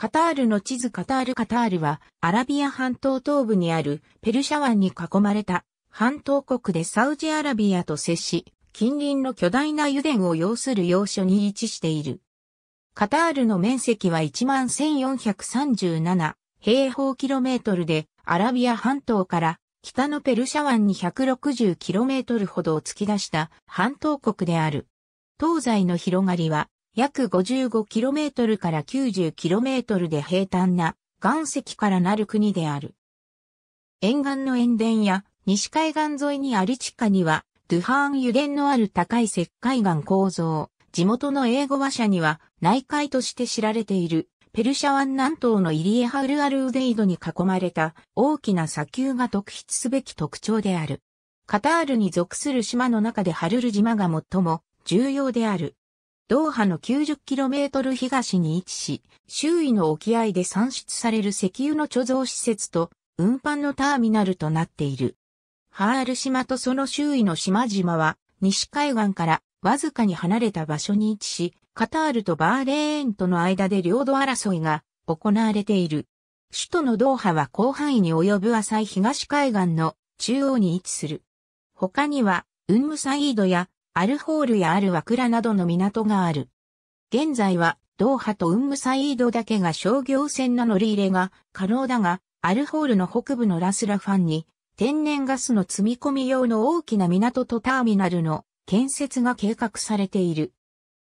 カタールの地図カタールカタールはアラビア半島東部にあるペルシャ湾に囲まれた半島国でサウジアラビアと接し、近隣の巨大な油田を要する要所に位置している。カタールの面積は11,437平方キロメートルで、アラビア半島から北のペルシャ湾に1 6 0トルほどを突き出した半島国である。東西の広がりは約 55km から 90km で平坦な岩石からなる国である。沿岸の塩田や西海岸沿いにあり地下には、ドゥハーン油田のある高い石灰岩構造、地元の英語話者には内海として知られている、ペルシャ湾南東のイリエハルアルウデイドに囲まれた大きな砂丘が特筆すべき特徴である。カタールに属する島の中でハルル島が最も重要である。ドーハの 90km 東に位置し、周囲の沖合で産出される石油の貯蔵施設と運搬のターミナルとなっている。ハール島とその周囲の島々は、西海岸からわずかに離れた場所に位置し、カタールとバーレーンとの間で領土争いが行われている。首都のドーハは広範囲に及ぶ浅い東海岸の中央に位置する。他には、ウンムサイードやアルホールやアルワクラなどの港がある。現在は、ドーハとウンムサイードだけが商業船の乗り入れが可能だが、アルホールの北部のラスラファンに、天然ガスの積み込み用の大きな港とターミナルの建設が計画されている。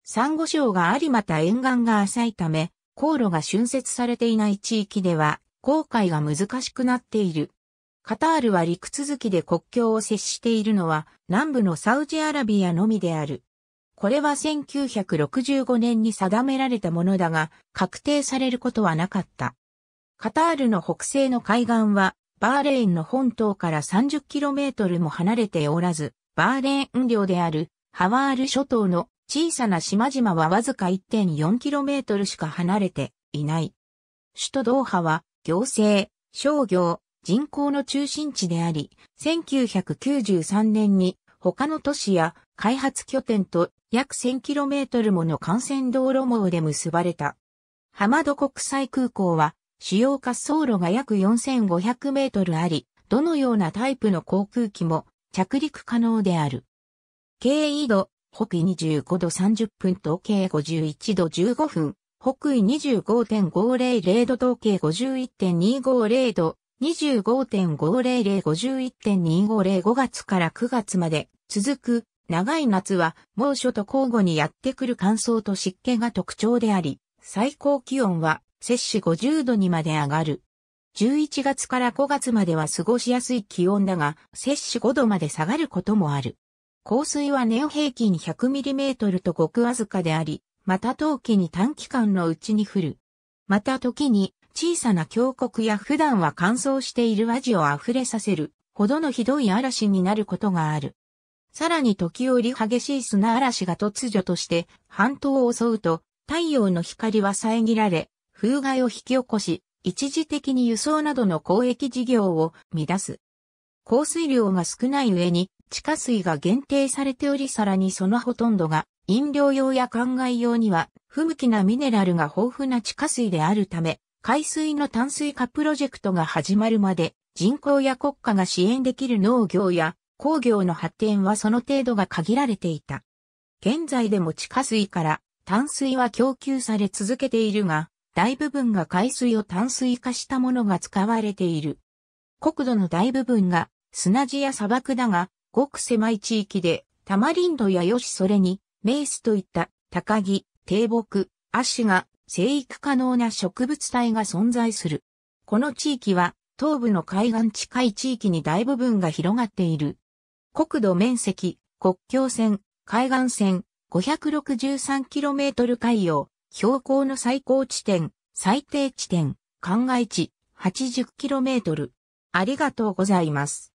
サンゴ礁がありまた沿岸が浅いため、航路が浚渫されていない地域では、航海が難しくなっている。カタールは陸続きで国境を接しているのは南部のサウジアラビアのみである。これは1965年に定められたものだが、確定されることはなかった。カタールの北西の海岸は、バーレーンの本島から 30km も離れておらず、バーレーン領であるハワール諸島の小さな島々はわずか 1.4km しか離れていない。首都ドーハは行政、商業、人口の中心地であり、1993年に他の都市や開発拠点と約 1000km もの幹線道路網で結ばれた。浜戸国際空港は主要滑走路が約4500メートルあり、どのようなタイプの航空機も着陸可能である。経緯度、北緯25度30分東経51度15分、北緯25.500度東経51.250度、25.50051.2505月から9月まで続く長い夏は猛暑と交互にやってくる乾燥と湿気が特徴であり、最高気温は摂氏50度にまで上がる。11月から5月までは過ごしやすい気温だが、摂氏5度まで下がることもある。降水は年平均 100mm とごくわずかであり、また冬季に短期間のうちに降る。また時に小さな峡谷や普段は乾燥している味を溢れさせるほどのひどい嵐になることがある。さらに時折激しい砂嵐が突如として半島を襲うと太陽の光は遮られ風害を引き起こし一時的に輸送などの交易事業を乱す。降水量が少ない上に地下水が限定されておりさらにそのほとんどが飲料用や灌漑用には不向きなミネラルが豊富な地下水であるため海水の淡水化プロジェクトが始まるまで、人口や国家が支援できる農業や工業の発展はその程度が限られていた。現在でも地下水から淡水は供給され続けているが、大部分が海水を淡水化したものが使われている。国土の大部分が砂地や砂漠だが、ごく狭い地域でタマリンドやヨシそれに、メイスといった高木、低木、アシガ、生育可能な植物体が存在する。この地域は東部の海岸近い地域に大部分が広がっている。国土面積、国境線、海岸線、563km 海洋、標高の最高地点、最低地点、灌漑地、80km。ありがとうございます。